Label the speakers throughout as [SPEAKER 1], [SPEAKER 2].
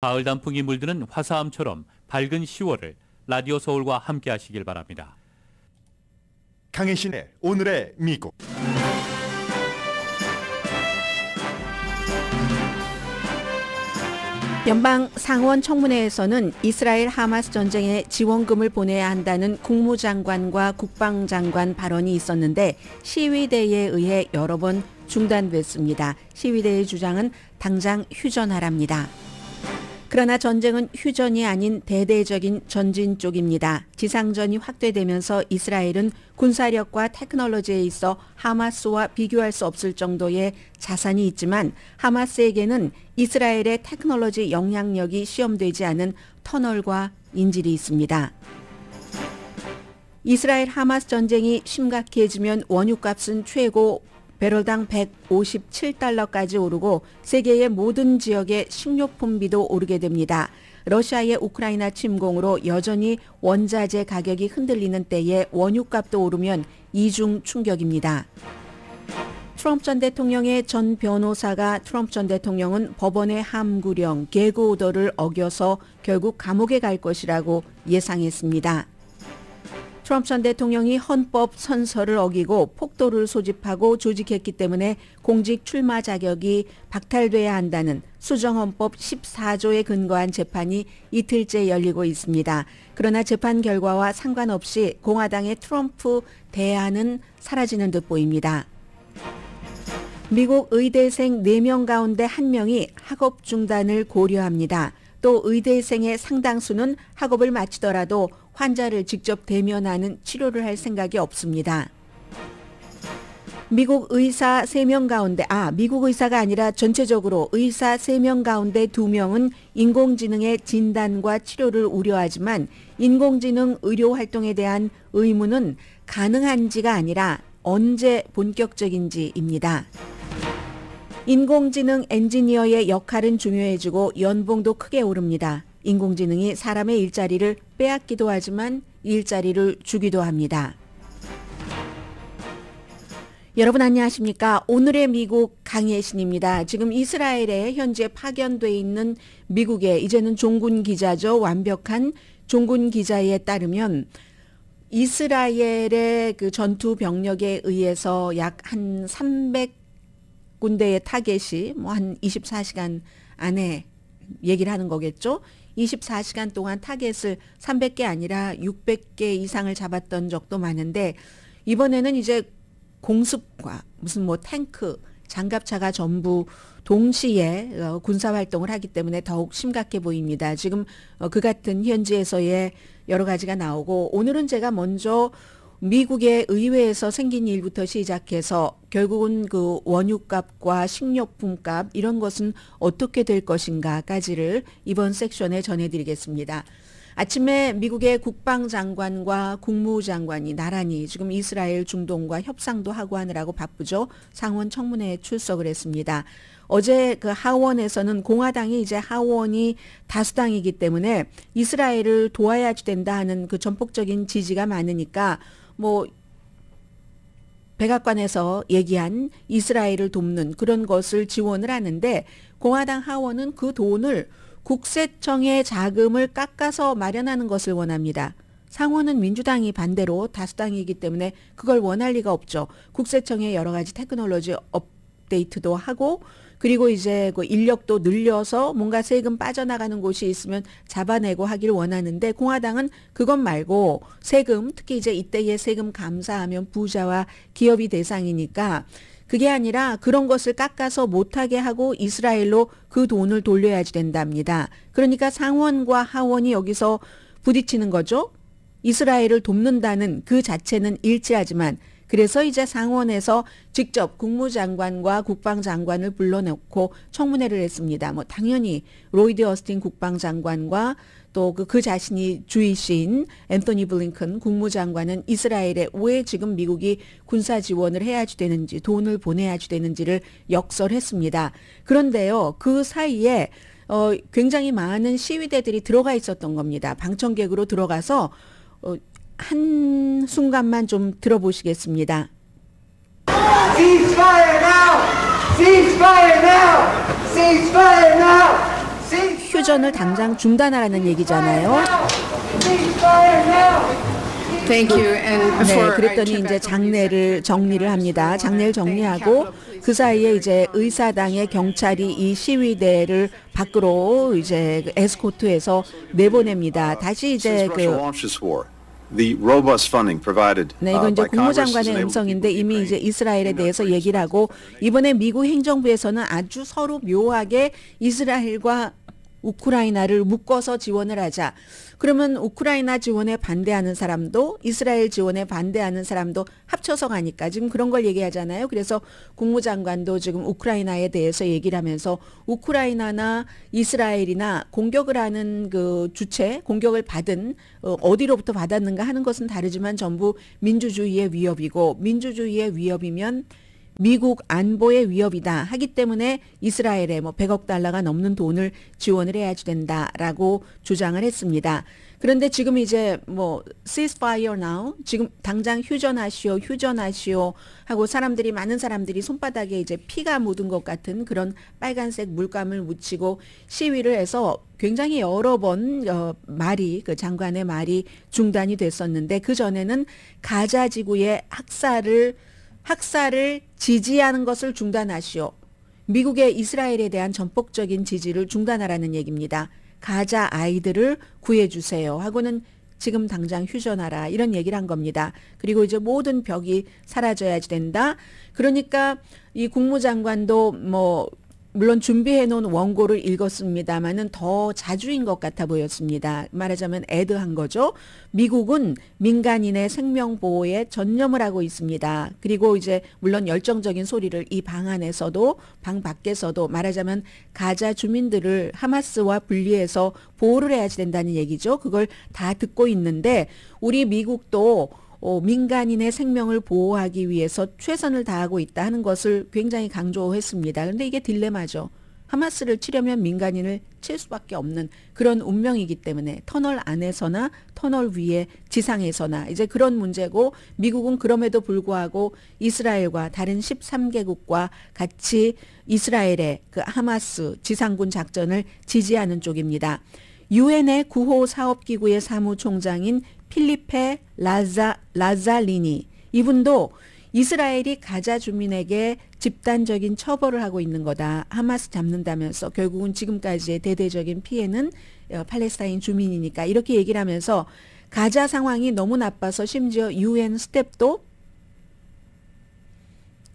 [SPEAKER 1] 가을 단풍이 물드는 화사함처럼 밝은 10월을 라디오 서울과 함께 하시길 바랍니다. 강혜신의 오늘의 미국 연방 상원 청문회에서는 이스라엘 하마스 전쟁에 지원금을 보내야 한다는 국무장관과 국방장관 발언이 있었는데 시위대에 의해 여러 번 중단됐습니다. 시위대의 주장은 당장 휴전하랍니다. 그러나 전쟁은 휴전이 아닌 대대적인 전진 쪽입니다. 지상전이 확대되면서 이스라엘은 군사력과 테크놀로지에 있어 하마스와 비교할 수 없을 정도의 자산이 있지만 하마스에게는 이스라엘의 테크놀로지 영향력이 시험되지 않은 터널과 인질이 있습니다. 이스라엘 하마스 전쟁이 심각해지면 원유값은 최고 배럴당 157달러까지 오르고 세계의 모든 지역의 식료품비도 오르게 됩니다. 러시아의 우크라이나 침공으로 여전히 원자재 가격이 흔들리는 때에 원유값도 오르면 이중 충격입니다. 트럼프 전 대통령의 전 변호사가 트럼프 전 대통령은 법원의 함구령, 개고오더를 어겨서 결국 감옥에 갈 것이라고 예상했습니다. 트럼프 전 대통령이 헌법 선서를 어기고 폭도를 소집하고 조직했기 때문에 공직 출마 자격이 박탈돼야 한다는 수정헌법 14조에 근거한 재판이 이틀째 열리고 있습니다. 그러나 재판 결과와 상관없이 공화당의 트럼프 대안은 사라지는 듯 보입니다. 미국 의대생 4명 가운데 1명이 학업 중단을 고려합니다. 또 의대생의 상당수는 학업을 마치더라도 환자를 직접 대면하는 치료를 할 생각이 없습니다. 미국 의사 3명 가운데, 아, 미국 의사가 아니라 전체적으로 의사 3명 가운데 2명은 인공지능의 진단과 치료를 우려하지만 인공지능 의료 활동에 대한 의무는 가능한지가 아니라 언제 본격적인지입니다. 인공지능 엔지니어의 역할은 중요해지고 연봉도 크게 오릅니다. 인공지능이 사람의 일자리를 빼앗기도 하지만 일자리를 주기도 합니다. 여러분 안녕하십니까? 오늘의 미국 강예신입니다. 지금 이스라엘에 현재 파견돼 있는 미국의 이제는 종군 기자죠. 완벽한 종군 기자에 따르면 이스라엘의 그 전투 병력에 의해서 약 한 300군데의 타겟이 뭐 한 24시간 안에 얘기를 하는 거겠죠. 24시간 동안 타겟을 300개 아니라 600개 이상을 잡았던 적도 많은데 이번에는 이제 공습과 무슨 뭐 탱크, 장갑차가 전부 동시에 어, 군사 활동을 하기 때문에 더욱 심각해 보입니다. 지금 어, 그 같은 현지에서의 여러 가지가 나오고 오늘은 제가 먼저 미국의 의회에서 생긴 일부터 시작해서 결국은 그 원유값과 식료품값 이런 것은 어떻게 될 것인가까지를 이번 섹션에 전해드리겠습니다. 아침에 미국의 국방장관과 국무장관이 나란히 지금 이스라엘 중동과 협상도 하고 하느라고 바쁘죠. 상원 청문회에 출석을 했습니다. 어제 그 하원에서는 공화당이 이제 하원이 다수당이기 때문에 이스라엘을 도와야 된다 하는 그 전폭적인 지지가 많으니까 뭐 백악관에서 얘기한 이스라엘을 돕는 그런 것을 지원을 하는데 공화당 하원은 그 돈을 국세청의 자금을 깎아서 마련하는 것을 원합니다. 상원은 민주당이 반대로 다수당이기 때문에 그걸 원할 리가 없죠. 국세청의 여러 가지 테크놀로지 업데이트도 하고 그리고 이제 그 인력도 늘려서 뭔가 세금 빠져나가는 곳이 있으면 잡아내고 하길 원하는데 공화당은 그것 말고 세금 특히 이제 이때의 세금 감사하면 부자와 기업이 대상이니까 그게 아니라 그런 것을 깎아서 못하게 하고 이스라엘로 그 돈을 돌려야지 된답니다. 그러니까 상원과 하원이 여기서 부딪히는 거죠. 이스라엘을 돕는다는 그 자체는 일치하지만 그래서 이제 상원에서 직접 국무장관과 국방장관을 불러놓고 청문회를 했습니다. 뭐 당연히 로이드 어스틴 국방장관과 또그 그 자신이 주이신 앤토니 블링컨 국무장관은 이스라엘에 왜 지금 미국이 군사 지원을 해야지 되는지 돈을 보내야지 되는지를 역설했습니다. 그런데요 그 사이에 어, 굉장히 많은 시위대들이 들어가 있었던 겁니다. 방청객으로 들어가서 어, 한 순간만 좀 들어보시겠습니다. 휴전을 당장 중단하라는 얘기잖아요.
[SPEAKER 2] 네, 그랬더니
[SPEAKER 1] 이제 장례를 정리를 합니다. Uh, 장례를 정리하고 그 사이에 이제 의사당의 경찰이 이 시위대를 밖으로 이제 에스코트해서 내보냅니다. 다시 이제 그 네, uh, 이건 이제 국무장관의 음성인데 이미 이제 이스라엘에 대해서 얘기를 하고 이번에 미국 행정부에서는 아주 서로 묘하게 이스라엘과 우크라이나를 묶어서 지원을 하자. 그러면 우크라이나 지원에 반대하는 사람도 이스라엘 지원에 반대하는 사람도 합쳐서 가니까 지금 그런 걸 얘기하잖아요. 그래서 국무장관도 지금 우크라이나에 대해서 얘기를 하면서 우크라이나나 이스라엘이나 공격을 하는 그 주체, 공격을 받은 어, 어디로부터 받았는가 하는 것은 다르지만 전부 민주주의의 위협이고 민주주의의 위협이면 미국 안보의 위협이다 하기 때문에 이스라엘에 뭐 100억 달러가 넘는 돈을 지원을 해야지 된다라고 주장을 했습니다. 그런데 지금 이제 뭐 ceasefire now 지금 당장 휴전하시오 휴전하시오 하고 사람들이 많은 사람들이 손바닥에 이제 피가 묻은 것 같은 그런 빨간색 물감을 묻히고 시위를 해서 굉장히 여러 번 어, 말이 그 장관의 말이 중단이 됐었는데 그 전에는 가자 지구의 학살을 학살을 지지하는 것을 중단하시오. 미국의 이스라엘에 대한 전폭적인 지지를 중단하라는 얘기입니다. 가자 아이들을 구해주세요. 하고는 지금 당장 휴전하라. 이런 얘기를 한 겁니다. 그리고 이제 모든 벽이 사라져야 지 된다. 그러니까 이 국무장관도 뭐 물론 준비해 놓은 원고를 읽었습니다만은 더 자주인 것 같아 보였습니다. 말하자면 애드한 거죠. 미국은 민간인의 생명 보호에 전념을 하고 있습니다. 그리고 이제 물론 열정적인 소리를 이 방 안에서도 방 밖에서도 말하자면 가자 주민들을 하마스와 분리해서 보호를 해야지 된다는 얘기죠. 그걸 다 듣고 있는데 우리 미국도 어, 민간인의 생명을 보호하기 위해서 최선을 다하고 있다 하는 것을 굉장히 강조했습니다. 그런데 이게 딜레마죠. 하마스를 치려면 민간인을 칠 수밖에 없는 그런 운명이기 때문에 터널 안에서나 터널 위에 지상에서나 이제 그런 문제고 미국은 그럼에도 불구하고 이스라엘과 다른 13개국과 같이 이스라엘의 그 하마스 지상군 작전을 지지하는 쪽입니다. 유엔의 구호 사업기구의 사무총장인 필리페 라자 라자리니 이분도 이스라엘이 가자 주민에게 집단적인 처벌을 하고 있는 거다. 하마스 잡는다면서 결국은 지금까지의 대대적인 피해는 어, 팔레스타인 주민이니까 이렇게 얘기를 하면서 가자 상황이 너무 나빠서 심지어 유엔 스텝도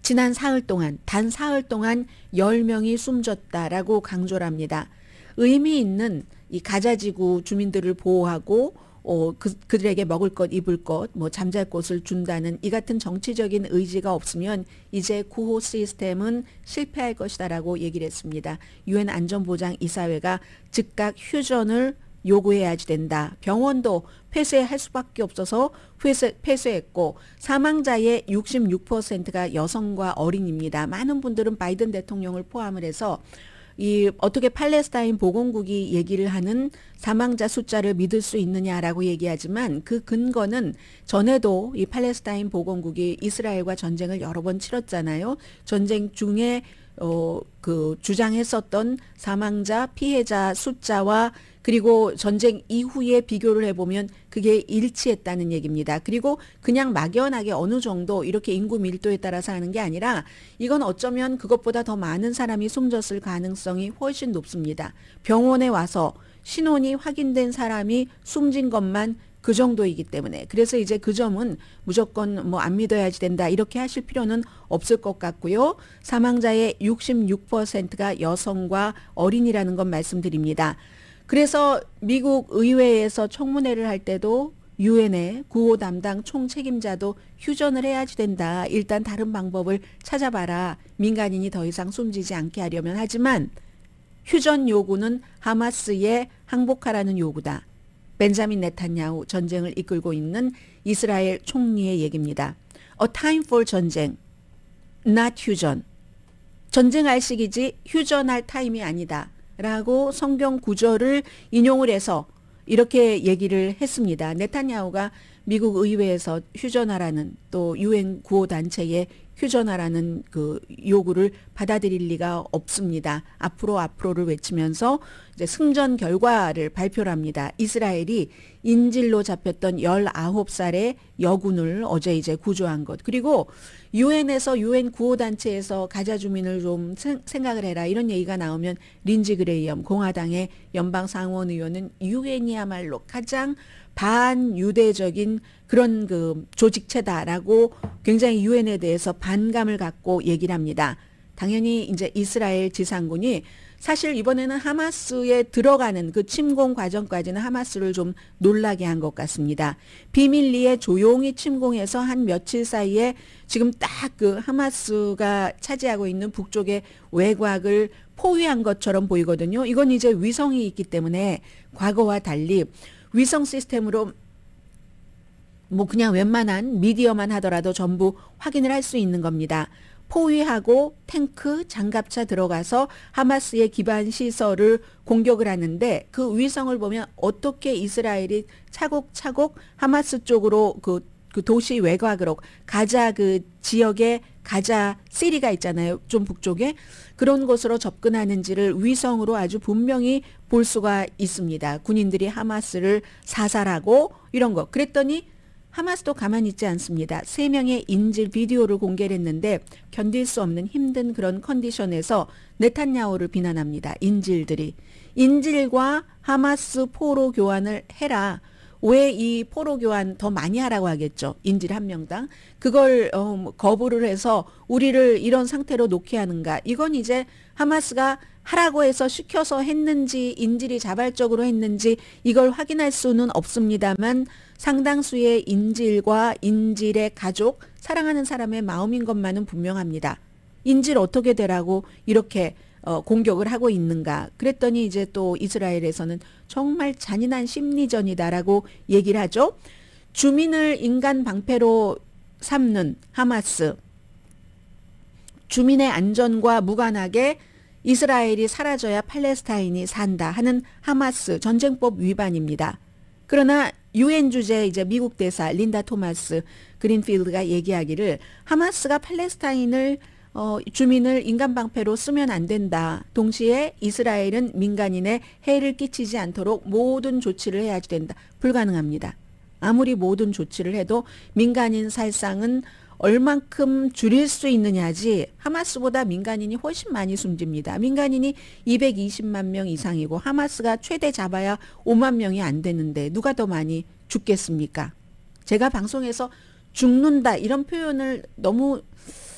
[SPEAKER 1] 지난 사흘 동안 단 사흘 동안 10명이 숨졌다라고 강조를 합니다. 의미 있는 이 가자 지구 주민들을 보호하고 어, 그, 그들에게 먹을 것, 입을 것, 뭐 잠잘 곳을 준다는 이 같은 정치적인 의지가 없으면 이제 구호 시스템은 실패할 것이다라고 얘기를 했습니다. 유엔 안전보장 이사회가 즉각 휴전을 요구해야지 된다. 병원도 폐쇄할 수밖에 없어서 폐쇄, 폐쇄했고 사망자의 66%가 여성과 어린입니다. 많은 분들은 바이든 대통령을 포함을 해서 이 어떻게 팔레스타인 보건국이 얘기를 하는 사망자 숫자를 믿을 수 있느냐라고 얘기하지만 그 근거는 전에도 이 팔레스타인 보건국이 이스라엘과 전쟁을 여러 번 치렀잖아요. 전쟁 중에 어, 그 주장했었던 사망자, 피해자 숫자와 그리고 전쟁 이후에 비교를 해보면 그게 일치했다는 얘기입니다. 그리고 그냥 막연하게 어느 정도 이렇게 인구 밀도에 따라서 하는 게 아니라 이건 어쩌면 그것보다 더 많은 사람이 숨졌을 가능성이 훨씬 높습니다. 병원에 와서 신혼이 확인된 사람이 숨진 것만 그 정도이기 때문에 그래서 이제 그 점은 무조건 뭐 안 믿어야지 된다 이렇게 하실 필요는 없을 것 같고요. 사망자의 66%가 여성과 어린이라는 건 말씀드립니다. 그래서 미국 의회에서 청문회를 할 때도 유엔의 구호 담당 총 책임자도 휴전을 해야지 된다. 일단 다른 방법을 찾아봐라. 민간인이 더 이상 숨지지 않게 하려면 하지만 휴전 요구는 하마스에 항복하라는 요구다. 벤자민 네탄야후 전쟁을 이끌고 있는 이스라엘 총리의 얘기입니다. A time for 전쟁, not 휴전. 전쟁할 시기지 휴전할 타임이 아니다. 라고 성경 구절을 인용을 해서 이렇게 얘기를 했습니다. 네탄야후가 미국 의회에서 휴전하라는 또 유엔 구호 단체에 휴전하라는 그 요구를 받아들일 리가 없습니다. 앞으로 앞으로를 외치면서 이제 승전 결과를 발표 합니다. 이스라엘이 인질로 잡혔던 19살의 여군을 어제 이제 구조한 것. 그리고 유엔에서 유엔 구호 단체에서 가자 주민을 좀 생각을 해라 이런 얘기가 나오면 린지 그레이엄 공화당의 연방 상원 의원은 유엔이야말로 가장 반유대적인 그런 그 조직체다라고 굉장히 유엔에 대해서 반감을 갖고 얘기를 합니다. 당연히 이제 이스라엘 지상군이 사실 이번에는 하마스에 들어가는 그 침공 과정까지는 하마스를 좀 놀라게 한 것 같습니다. 비밀리에 조용히 침공해서 한 며칠 사이에 지금 딱 그 하마스가 차지하고 있는 북쪽의 외곽을 포위한 것처럼 보이거든요. 이건 이제 위성이 있기 때문에 과거와 달리 위성 시스템으로 뭐 그냥 웬만한 미디어만 하더라도 전부 확인을 할 수 있는 겁니다. 포위하고 탱크, 장갑차 들어가서 하마스의 기반 시설을 공격을 하는데 그 위성을 보면 어떻게 이스라엘이 차곡차곡 하마스 쪽으로 그, 그 도시 외곽으로 가자 그 지역에 가자 시리가 있잖아요. 좀 북쪽에 그런 것으로 접근하는지를 위성으로 아주 분명히 볼 수가 있습니다. 군인들이 하마스를 사살하고 이런 거. 그랬더니 하마스도 가만히 있지 않습니다. 세 명의 인질 비디오를 공개를 했는데 견딜 수 없는 힘든 그런 컨디션에서 네탄야오를 비난합니다. 인질들이 인질과 하마스 포로 교환을 해라. 왜이 포로 교환 더 많이 하라고 하겠죠. 인질 한 명당. 그걸 어, 뭐 거부를 해서 우리를 이런 상태로 놓게 하는가. 이건 이제 하마스가 하라고 해서 시켜서 했는지 인질이 자발적으로 했는지 이걸 확인할 수는 없습니다만 상당수의 인질과 인질의 가족, 사랑하는 사람의 마음인 것만은 분명합니다. 인질 어떻게 되라고 이렇게 어, 공격을 하고 있는가. 그랬더니 이제 또 이스라엘에서는 정말 잔인한 심리전이다라고 얘기를 하죠. 주민을 인간 방패로 삼는 하마스. 주민의 안전과 무관하게 이스라엘이 사라져야 팔레스타인이 산다 하는 하마스 전쟁법 위반입니다. 그러나 유엔 주재 이제 미국 대사 린다 토마스 그린필드가 얘기하기를 하마스가 팔레스타인을 어, 주민을 인간 방패로 쓰면 안 된다. 동시에 이스라엘은 민간인에 해를 끼치지 않도록 모든 조치를 해야 된다. 불가능합니다. 아무리 모든 조치를 해도 민간인 살상은 얼만큼 줄일 수 있느냐지 하마스보다 민간인이 훨씬 많이 숨집니다. 민간인이 220만 명 이상이고 하마스가 최대 잡아야 5만 명이 안 되는데 누가 더 많이 죽겠습니까? 제가 방송에서 죽는다 이런 표현을 너무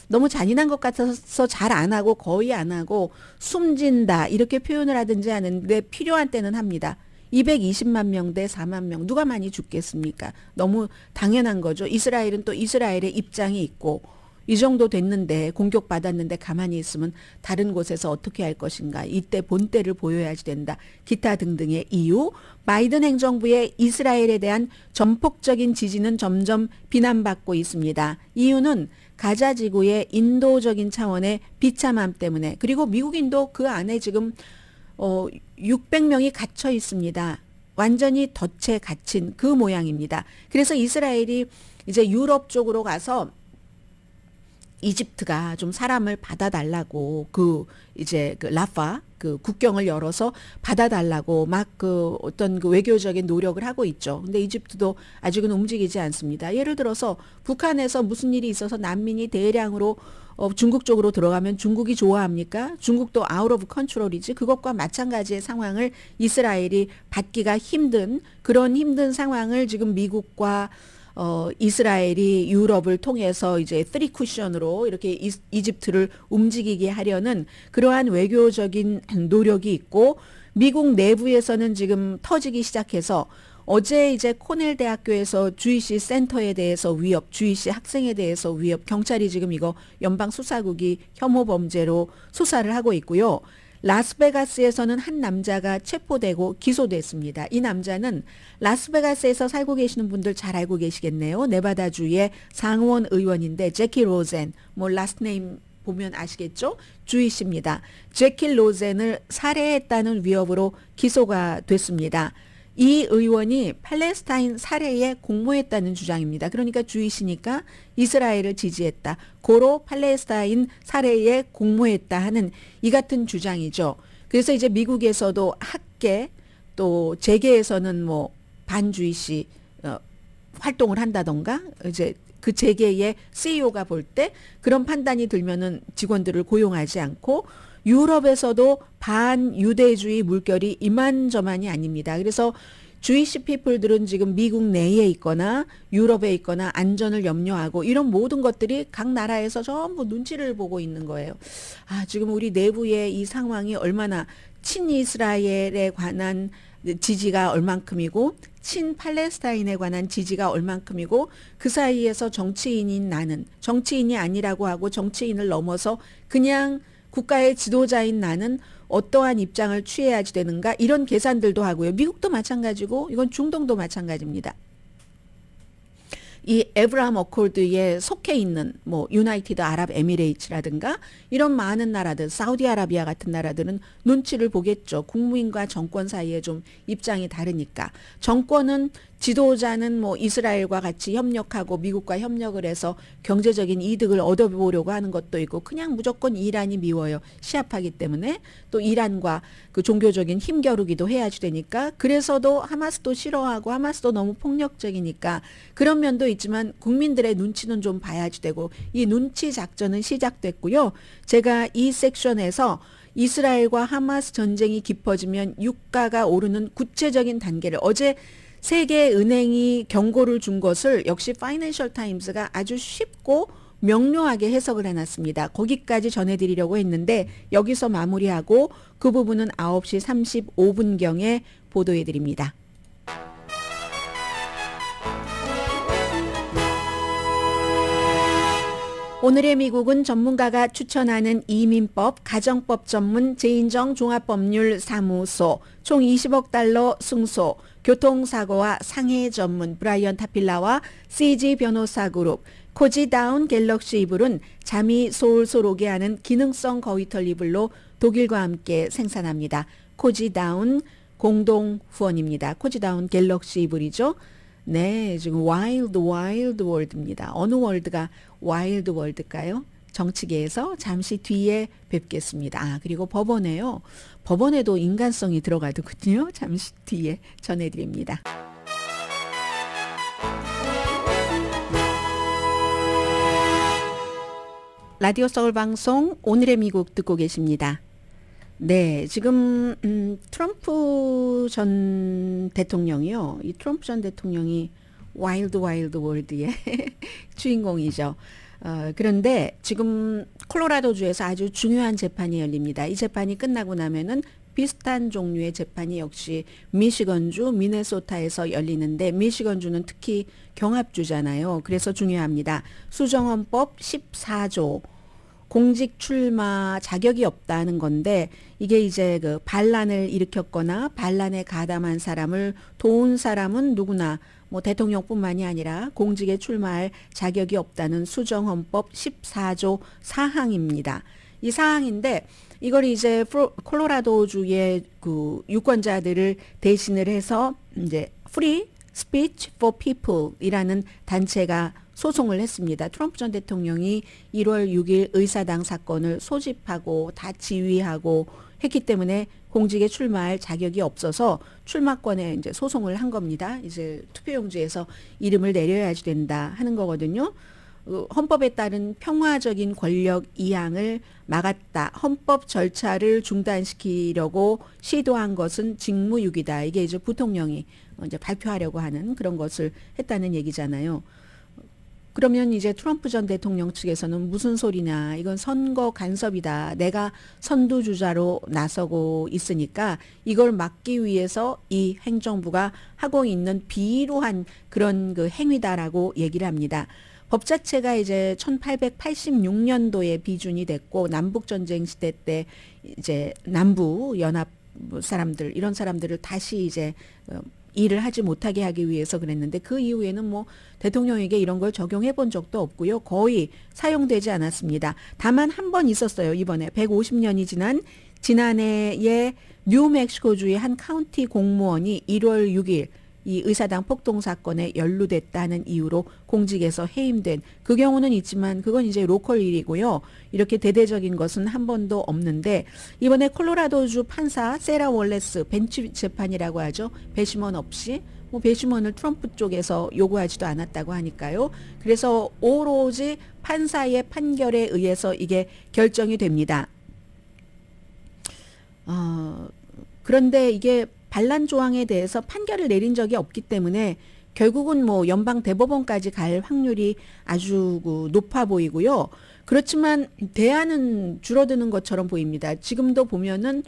[SPEAKER 1] 너무 잔인한 것 같아서 잘 안 하고 거의 안 하고 숨진다 이렇게 표현을 하든지 하는데 필요한 때는 합니다. 220만 명 대 4만 명 누가 많이 죽겠습니까? 너무 당연한 거죠. 이스라엘은 또 이스라엘의 입장이 있고 이 정도 됐는데 공격받았는데 가만히 있으면 다른 곳에서 어떻게 할 것인가 이때 본때를 보여야지 된다 기타 등등의 이유 바이든 행정부의 이스라엘에 대한 전폭적인 지지는 점점 비난받고 있습니다 이유는 가자 지구의 인도적인 차원의 비참함 때문에 그리고 미국인도 그 안에 지금 어 600명이 갇혀 있습니다. 완전히 덫에 갇힌 그 모양입니다. 그래서 이스라엘이 이제 유럽 쪽으로 가서 이집트가 좀 사람을 받아달라고 그 이제 그 라파 그 국경을 열어서 받아달라고 막 그 어떤 그 외교적인 노력을 하고 있죠. 근데 이집트도 아직은 움직이지 않습니다. 예를 들어서 북한에서 무슨 일이 있어서 난민이 대량으로 어, 중국 쪽으로 들어가면 중국이 좋아합니까? 중국도 아웃 오브 컨트롤이지 그것과 마찬가지의 상황을 이스라엘이 받기가 힘든 그런 힘든 상황을 지금 미국과 어, 이스라엘이 유럽을 통해서 이제 쓰리 쿠션으로 이렇게 이, 이집트를 움직이게 하려는 그러한 외교적인 노력이 있고 미국 내부에서는 지금 터지기 시작해서 어제 이제 코넬 대학교에서 주이시 센터에 대해서 위협, 주이시 학생에 대해서 위협, 경찰이 지금 이거 연방 수사국이 혐오 범죄로 수사를 하고 있고요. 라스베가스에서는 한 남자가 체포되고 기소됐습니다. 이 남자는 라스베가스에서 살고 계시는 분들 잘 알고 계시겠네요. 네바다주의 상원 의원인데 제키 로젠, 뭐 라스트네임 보면 아시겠죠? 주이십니다. 제키 로젠을 살해했다는 위협으로 기소가 됐습니다. 이 의원이 팔레스타인 사례에 공모했다는 주장입니다. 그러니까 주이시니까 이스라엘을 지지했다. 고로 팔레스타인 살해에 공모했다 하는 이 같은 주장이죠. 그래서 이제 미국에서도 학계 또 재계에서는 뭐 반주이시 어, 활동을 한다던가 이제 그 재계의 CEO가 볼 때 그런 판단이 들면은 직원들을 고용하지 않고 유럽에서도 반유대주의 물결이 이만저만이 아닙니다. 그래서 주이시 피플들은 지금 미국 내에 있거나 유럽에 있거나 안전을 염려하고 이런 모든 것들이 각 나라에서 전부 눈치를 보고 있는 거예요. 아, 지금 우리 내부의 이 상황이 얼마나 친이스라엘에 관한 지지가 얼만큼이고 친 팔레스타인에 관한 지지가 얼만큼이고 그 사이에서 정치인인 나는 정치인이 아니라고 하고 정치인을 넘어서 그냥 국가의 지도자인 나는 어떠한 입장을 취해야지 되는가 이런 계산들도 하고요. 미국도 마찬가지고 이건 중동도 마찬가지입니다. 이 에브라함 어콜드에 속해 있는 뭐 유나이티드 아랍 에미레이츠라든가 이런 많은 나라들 사우디아라비아 같은 나라들은 눈치를 보겠죠. 국무인과 정권 사이에 좀 입장이 다르니까 정권은 지도자는 뭐 이스라엘과 같이 협력하고 미국과 협력을 해서 경제적인 이득을 얻어보려고 하는 것도 있고 그냥 무조건 이란이 미워요. 시합하기 때문에 또 이란과 그 종교적인 힘겨루기도 해야지 되니까 그래서도 하마스도 싫어하고 하마스도 너무 폭력적이니까 그런 면도 있지만 국민들의 눈치는 좀 봐야지 되고 이 눈치 작전은 시작됐고요. 제가 이 섹션에서 이스라엘과 하마스 전쟁이 깊어지면 유가가 오르는 구체적인 단계를 어제 세계은행이 경고를 준 것을 역시 파이낸셜 타임스가 아주 쉽고 명료하게 해석을 해놨습니다. 거기까지 전해드리려고 했는데 여기서 마무리하고 그 부분은 9시 35분경에 보도해드립니다. 오늘의 미국은 전문가가 추천하는 이민법, 가정법 전문 재인정 종합법률 사무소, 총 20억 달러 승소, 교통사고와 상해 전문 브라이언 타필라와 CG 변호사 그룹, 코지다운 갤럭시 이불은 잠이 솔솔 오게 하는 기능성 거위털 이불로 독일과 함께 생산합니다. 코지다운 공동 후원입니다. 코지다운 갤럭시 이불이죠. 네, 지금 와일드 와일드 월드입니다. 어느 월드가 와일드 월드일까요? 정치계에서 잠시 뒤에 뵙겠습니다. 아, 그리고 법원에요. 법원에도 인간성이 들어가더군요. 잠시 뒤에 전해드립니다. 라디오 서울 방송 오늘의 미국 듣고 계십니다. 네, 지금 음, 트럼프 전 대통령이요. 이 트럼프 전 대통령이 와일드 와일드 월드의 주인공이죠. 어, 그런데 지금 콜로라도주에서 아주 중요한 재판이 열립니다. 이 재판이 끝나고 나면은 비슷한 종류의 재판이 역시 미시건주, 미네소타에서 열리는데 미시건주는 특히 경합주잖아요. 그래서 중요합니다. 수정헌법 14조 공직 출마 자격이 없다는 건데 이게 이제 그 반란을 일으켰거나 반란에 가담한 사람을 도운 사람은 누구나 뭐 대통령뿐만이 아니라 공직에 출마할 자격이 없다는 수정헌법 14조 4항입니다. 이 사항인데 이걸 이제 콜로라도주의 그 유권자들을 대신을 해서 이제 프리 Speech for People이라는 단체가 소송을 했습니다. 트럼프 전 대통령이 1월 6일 의사당 사건을 소집하고 다 지휘하고 했기 때문에 공직에 출마할 자격이 없어서 출마권에 이제 소송을 한 겁니다. 이제 투표용지에서 이름을 내려야지 된다 하는 거거든요. 어, 헌법에 따른 평화적인 권력 이항을 막았다. 헌법 절차를 중단시키려고 시도한 것은 직무유기다. 이게 이제 부통령이 이제 발표하려고 하는 그런 것을 했다는 얘기잖아요. 그러면 이제 트럼프 전 대통령 측에서는 무슨 소리냐, 이건 선거 간섭이다. 내가 선두주자로 나서고 있으니까 이걸 막기 위해서 이 행정부가 하고 있는 비루한 그런 그 행위다라고 얘기를 합니다. 법 자체가 이제 1886년도에 비준이 됐고 남북전쟁 시대 때 이제 남부 연합 사람들 이런 사람들을 다시 이제 일을 하지 못하게 하기 위해서 그랬는데 그 이후에는 뭐 대통령에게 이런 걸 적용해 본 적도 없고요. 거의 사용되지 않았습니다. 다만 한 번 있었어요. 이번에 150년이 지난 지난해에 뉴멕시코주의 한 카운티 공무원이 1월 6일 이 의사당 폭동 사건에 연루됐다는 이유로 공직에서 해임된 그 경우는 있지만 그건 이제 로컬 일이고요. 이렇게 대대적인 것은 한 번도 없는데 이번에 콜로라도주 판사 세라 월레스 벤치 재판이라고 하죠. 배심원 없이 뭐 배심원을 트럼프 쪽에서 요구하지도 않았다고 하니까요. 그래서 오로지 판사의 판결에 의해서 이게 결정이 됩니다. 어, 그런데 이게 반란 조항에 대해서 판결을 내린 적이 없기 때문에 결국은 뭐 연방 대법원까지 갈 확률이 아주 그 높아 보이고요. 그렇지만 대안은 줄어드는 것처럼 보입니다. 지금도 보면은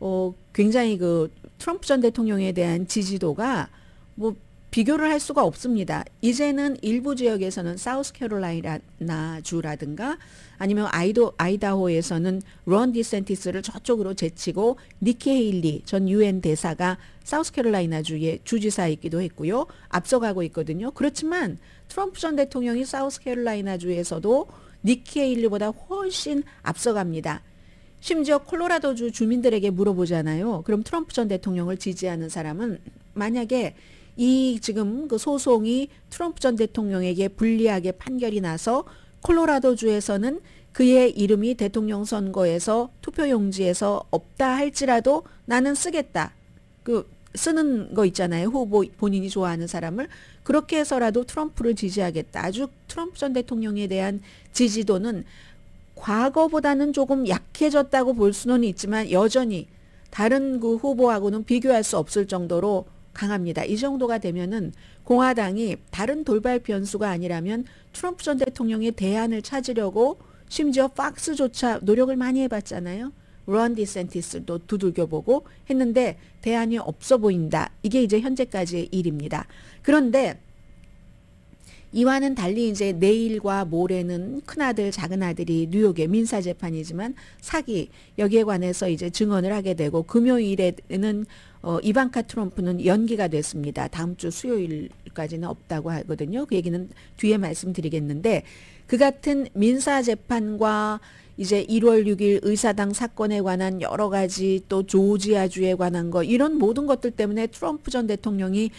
[SPEAKER 1] 어 굉장히 그 트럼프 전 대통령에 대한 지지도가 뭐 비교를 할 수가 없습니다. 이제는 일부 지역에서는 사우스캐롤라이나 주라든가 아니면 아이도 아이다호에서는 런 디센티스를 저쪽으로 제치고 니키 헤일리 전 유엔 대사가 사우스캐롤라이나 주의 주지사이기도 했고요. 앞서가고 있거든요. 그렇지만 트럼프 전 대통령이 사우스캐롤라이나 주에서도 니키 헤일리보다 훨씬 앞서갑니다. 심지어 콜로라도주 주민들에게 물어보잖아요. 그럼 트럼프 전 대통령을 지지하는 사람은 만약에 이 지금 그 소송이 트럼프 전 대통령에게 불리하게 판결이 나서 콜로라도주에서는 그의 이름이 대통령 선거에서 투표용지에서 없다 할지라도 나는 쓰겠다. 그 쓰는 거 있잖아요. 후보 본인이 좋아하는 사람을 그렇게 해서라도 트럼프를 지지하겠다. 아주 트럼프 전 대통령에 대한 지지도는 과거보다는 조금 약해졌다고 볼 수는 있지만 여전히 다른 그 후보하고는 비교할 수 없을 정도로 강합니다. 이 정도가 되면은 공화당이 다른 돌발 변수가 아니라면 트럼프 전 대통령의 대안을 찾으려고 심지어 팍스조차 노력을 많이 해봤잖아요. 런 디센티스도 두들겨보고 했는데 대안이 없어 보인다. 이게 이제 현재까지의 일입니다. 그런데 이와는 달리 이제 내일과 모레는 큰아들, 작은아들이 뉴욕의 민사재판이지만 사기, 여기에 관해서 이제 증언을 하게 되고 금요일에는 어, 이반카 트럼프는 연기가 됐습니다. 다음 주 수요일까지는 없다고 하거든요. 그 얘기는 뒤에 말씀드리겠는데 그 같은 민사 재판과 이제 1월 6일 의사당 사건에 관한 여러 가지 또 조지아주에 관한 거 이런 모든 것들 때문에 트럼프 전 대통령이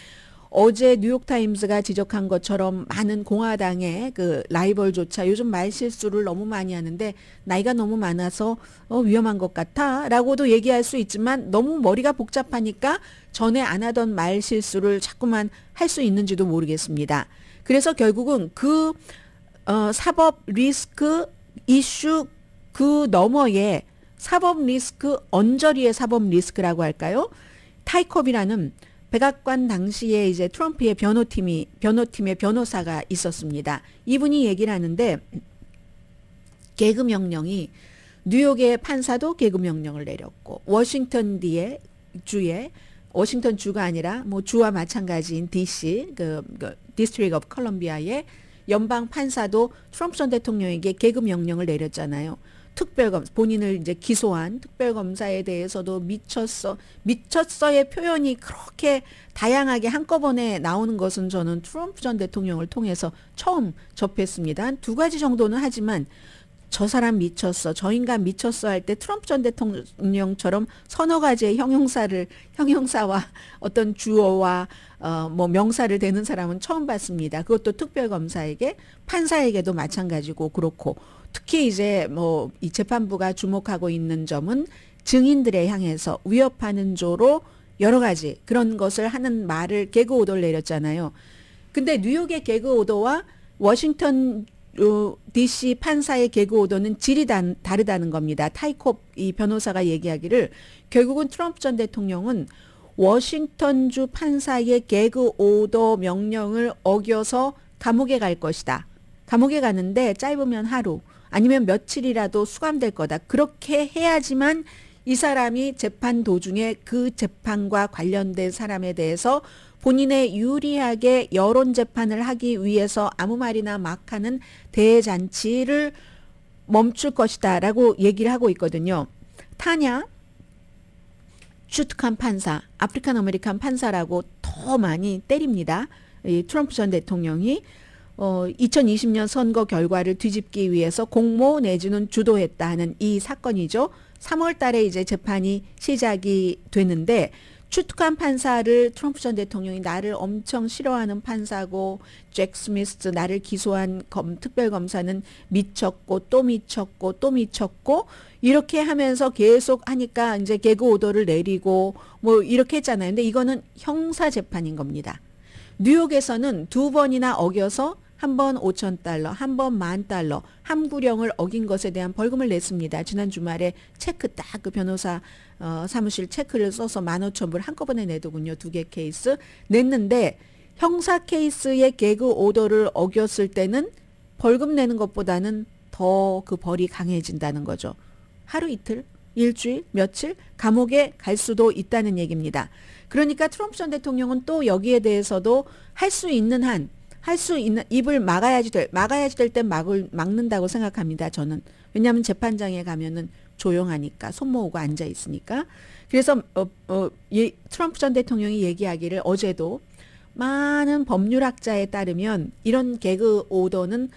[SPEAKER 1] 어제 뉴욕타임스가 지적한 것처럼 많은 공화당의 그 라이벌조차 요즘 말실수를 너무 많이 하는데 나이가 너무 많아서 어, 위험한 것 같아 라고도 얘기할 수 있지만 너무 머리가 복잡하니까 전에 안 하던 말실수를 자꾸만 할 수 있는지도 모르겠습니다. 그래서 결국은 그 어, 사법 리스크 이슈 그 너머에 사법 리스크 언저리의 사법 리스크라고 할까요? 타이컵이라는 백악관 당시에 이제 트럼프의 변호팀이 변호팀의 변호사가 있었습니다. 이분이 얘기를 하는데 개그 명령이 뉴욕의 판사도 개그 명령을 내렸고 워싱턴 디에 주에 워싱턴 주가 아니라 뭐 주와 마찬가지인 DC 그 디스트릭 오브 컬럼비아의 연방 판사도 트럼프 전 대통령에게 개그 명령을 내렸잖아요. 특별검사 본인을 이제 기소한 특별검사에 대해서도 미쳤어 미쳤어의 표현이 그렇게 다양하게 한꺼번에 나오는 것은 저는 트럼프 전 대통령을 통해서 처음 접했습니다. 한두 가지 정도는 하지만 저 사람 미쳤어, 저 인간 미쳤어 할 때 트럼프 전 대통령처럼 서너 가지의 형용사를 형용사와 어떤 주어와 어뭐 명사를 대는 사람은 처음 봤습니다. 그것도 특별검사에게 판사에게도 마찬가지고 그렇고 특히 이제 뭐 이 재판부가 주목하고 있는 점은 증인들에 향해서 위협하는 조로 여러 가지 그런 것을 하는 말을 개그 오도를 내렸잖아요. 근데 뉴욕의 개그 오도와 워싱턴 어, DC 판사의 개그 오도는 질이 다르다는 겁니다. 타이콥 이 변호사가 얘기하기를 결국은 트럼프 전 대통령은 워싱턴주 판사의 개그 오더 명령을 어겨서 감옥에 갈 것이다. 감옥에 가는데 짧으면 하루, 아니면 며칠이라도 수감될 거다. 그렇게 해야지만 이 사람이 재판 도중에 그 재판과 관련된 사람에 대해서 본인의 유리하게 여론 재판을 하기 위해서 아무 말이나 막 하는 대잔치를 멈출 것이다라고 얘기를 하고 있거든요. 타냐 슈트칸 판사, 아프리칸 아메리칸 판사라고 더 많이 때립니다. 이 트럼프 전 대통령이 어, 2020년 선거 결과를 뒤집기 위해서 공모 내지는 주도했다는 하이 사건이죠. 3월 달에 이제 재판이 시작이 되는데 추특한 판사를 트럼프 전 대통령이 나를 엄청 싫어하는 판사고 잭 스미스 나를 기소한 검 특별 검사는 미쳤고 또 미쳤고 또 미쳤고 이렇게 하면서 계속 하니까 이제 개그 오더를 내리고 뭐 이렇게 했잖아요. 근데 이거는 형사 재판인 겁니다. 뉴욕에서는 두 번이나 어겨서 한번 5천 달러, 한 번 만 달러 한구령을 어긴 것에 대한 벌금을 냈습니다. 지난 주말에 체크 딱 그 변호사 어, 사무실 체크를 써서 만 오천 불 한꺼번에 내더군요. 두 개 케이스 냈는데 형사 케이스의 개그 오더를 어겼을 때는 벌금 내는 것보다는 더 그 벌이 강해진다는 거죠. 하루 이틀, 일주일, 며칠 감옥에 갈 수도 있다는 얘기입니다. 그러니까 트럼프 전 대통령은 또 여기에 대해서도 할 수 있는 한 할수 있는 입을 막아야지 될 막아야지 될때 막을 막는다고 생각합니다. 저는 왜냐하면 재판장에 가면은 조용하니까 손 모으고 앉아 있으니까 그래서 어, 어, 예, 트럼프 전 대통령이 얘기하기를 어제도 많은 법률학자에 따르면 이런 개그 오더는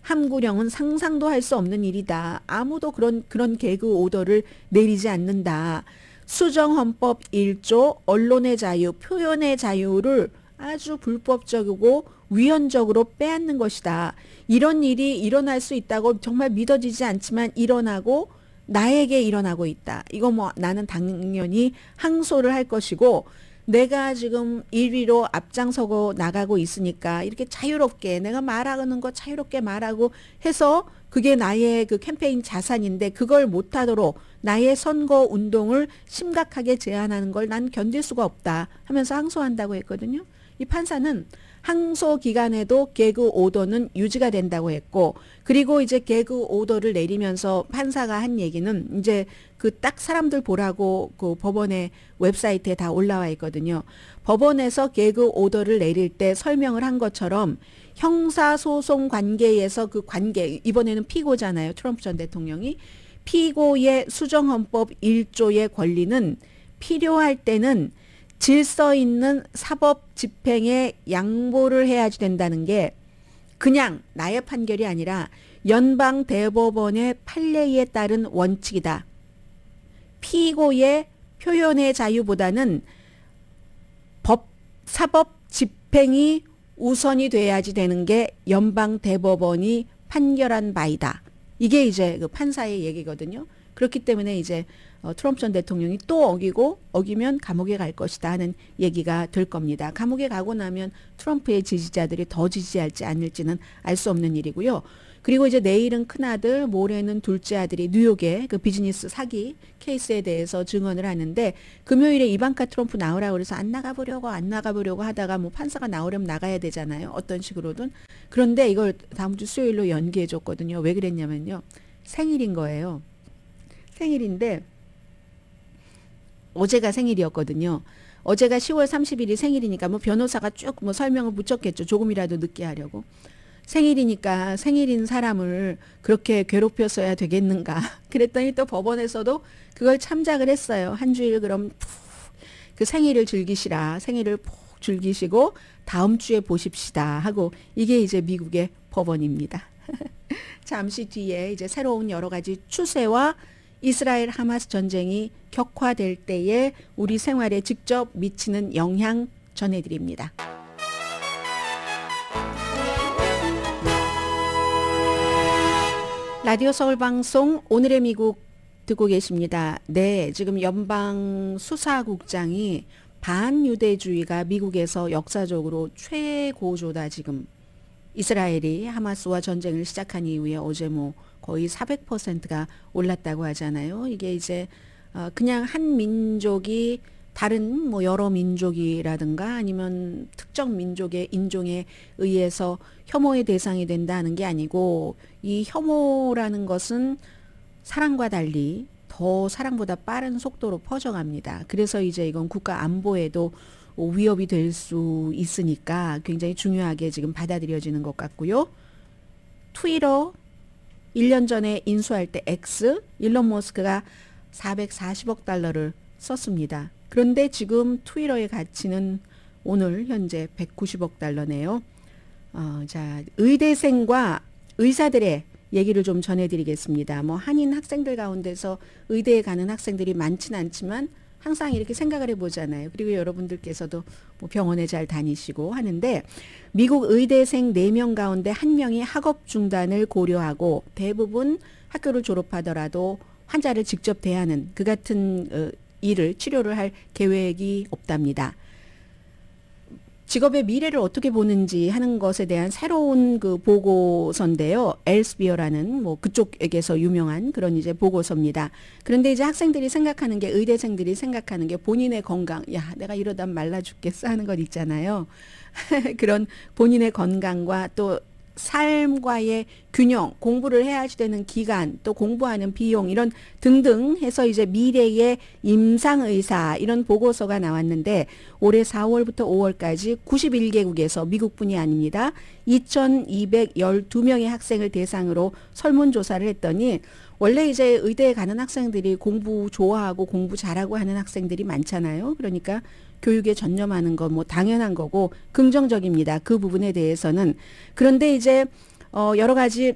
[SPEAKER 1] 함구령은 상상도 할 수 없는 일이다. 아무도 그런 그런 개그 오더를 내리지 않는다. 수정헌법 1조 언론의 자유, 표현의 자유를 아주 불법적이고 위헌적으로 빼앗는 것이다. 이런 일이 일어날 수 있다고 정말 믿어지지 않지만 일어나고 나에게 일어나고 있다. 이거 뭐 나는 당연히 항소를 할 것이고 내가 지금 1위로 앞장서고 나가고 있으니까 이렇게 자유롭게 내가 말하는 거 자유롭게 말하고 해서 그게 나의 그 캠페인 자산인데 그걸 못하도록 나의 선거 운동을 심각하게 제한하는 걸 난 견딜 수가 없다 하면서 항소한다고 했거든요. 이 판사는 항소 기간에도 개그 오더는 유지가 된다고 했고 그리고 이제 개그 오더를 내리면서 판사가 한 얘기는 이제 그 딱 사람들 보라고 그 법원의 웹사이트에 다 올라와 있거든요. 법원에서 개그 오더를 내릴 때 설명을 한 것처럼 형사소송 관계에서 그 관계 이번에는 피고잖아요. 트럼프 전 대통령이 피고의 수정헌법 1조의 권리는 필요할 때는 질서 있는 사법 집행에 양보를 해야지 된다는 게 그냥 나의 판결이 아니라 연방 대법원의 판례에 따른 원칙이다. 피고의 표현의 자유보다는 법 사법 집행이 우선이 돼야지 되는 게 연방 대법원이 판결한 바이다. 이게 이제 그 판사의 얘기거든요. 그렇기 때문에 이제 어, 트럼프 전 대통령이 또 어기고 어기면 감옥에 갈 것이다 하는 얘기가 될 겁니다. 감옥에 가고 나면 트럼프의 지지자들이 더 지지할지 아닐지는 알 수 없는 일이고요. 그리고 이제 내일은 큰아들, 모레는 둘째 아들이 뉴욕에그 비즈니스 사기 케이스에 대해서 증언을 하는데 금요일에 이방카 트럼프 나오라 그래서 안 나가보려고 안 나가보려고 하다가 뭐 판사가 나오려면 나가야 되잖아요. 어떤 식으로든. 그런데 이걸 다음 주 수요일로 연기해 줬거든요. 왜 그랬냐면요. 생일인 거예요. 생일인데 어제가 생일이었거든요. 어제가 10월 30일이 생일이니까 뭐 변호사가 쭉 뭐 설명을 붙였겠죠. 조금이라도 늦게 하려고. 생일이니까 생일인 사람을 그렇게 괴롭혔어야 되겠는가. 그랬더니 또 법원에서도 그걸 참작을 했어요. 한 주일 그럼 푹그 생일을 즐기시라. 생일을 푹 즐기시고 다음 주에 보십시다. 하고 이게 이제 미국의 법원입니다. 잠시 뒤에 이제 새로운 여러 가지 추세와 이스라엘 하마스 전쟁이 격화될 때에 우리 생활에 직접 미치는 영향 전해드립니다. 라디오 서울 방송 오늘의 미국 듣고 계십니다. 네, 지금 연방 수사국장이 반유대주의가 미국에서 역사적으로 최고조다 지금 이스라엘이 하마스와 전쟁을 시작한 이후에 어제 뭐 거의 400%가 올랐다고 하잖아요. 이게 이제 어, 그냥 한 민족이 다른 뭐 여러 민족이라든가 아니면 특정 민족의 인종에 의해서 혐오의 대상이 된다는 게 아니고 이 혐오라는 것은 사랑과 달리 더 사랑보다 빠른 속도로 퍼져갑니다. 그래서 이제 이건 국가 안보에도 위협이 될 수 있으니까 굉장히 중요하게 지금 받아들여지는 것 같고요. 트위터 1년 전에 인수할 때 X, 일론 머스크가 440억 달러를 썼습니다. 그런데 지금 트위터의 가치는 오늘 현재 190억 달러네요. 어, 자, 의대생과 의사들의 얘기를 좀 전해드리겠습니다. 뭐 한인 학생들 가운데서 의대에 가는 학생들이 많진 않지만 항상 이렇게 생각을 해보잖아요. 그리고 여러분들께서도 뭐 병원에 잘 다니시고 하는데 미국 의대생 4명 가운데 1명이 학업 중단을 고려하고 대부분 학교를 졸업하더라도 환자를 직접 대하는 그 같은 어, 일을 치료를 할 계획이 없답니다. 직업의 미래를 어떻게 보는지 하는 것에 대한 새로운 그 보고서인데요. 엘스비어라는 뭐 그쪽에게서 유명한 그런 이제 보고서입니다. 그런데 이제 학생들이 생각하는 게 의대생들이 생각하는 게 본인의 건강, 야 내가 이러다 말라 죽겠어 하는 것 있잖아요. 그런 본인의 건강과 또 삶과의 균형, 공부를 해야지 되는 기간, 또 공부하는 비용 이런 등등 해서 이제 미래의 임상 의사 이런 보고서가 나왔는데 올해 4월부터 5월까지 91개국에서 미국뿐이 아닙니다. 2,212명의 학생을 대상으로 설문 조사를 했더니 원래 이제 의대에 가는 학생들이 공부 좋아하고 공부 잘하고 하는 학생들이 많잖아요. 그러니까 교육에 전념하는 거뭐 당연한 거고 긍정적입니다. 그 부분에 대해서는 그런데 이제 어 여러 가지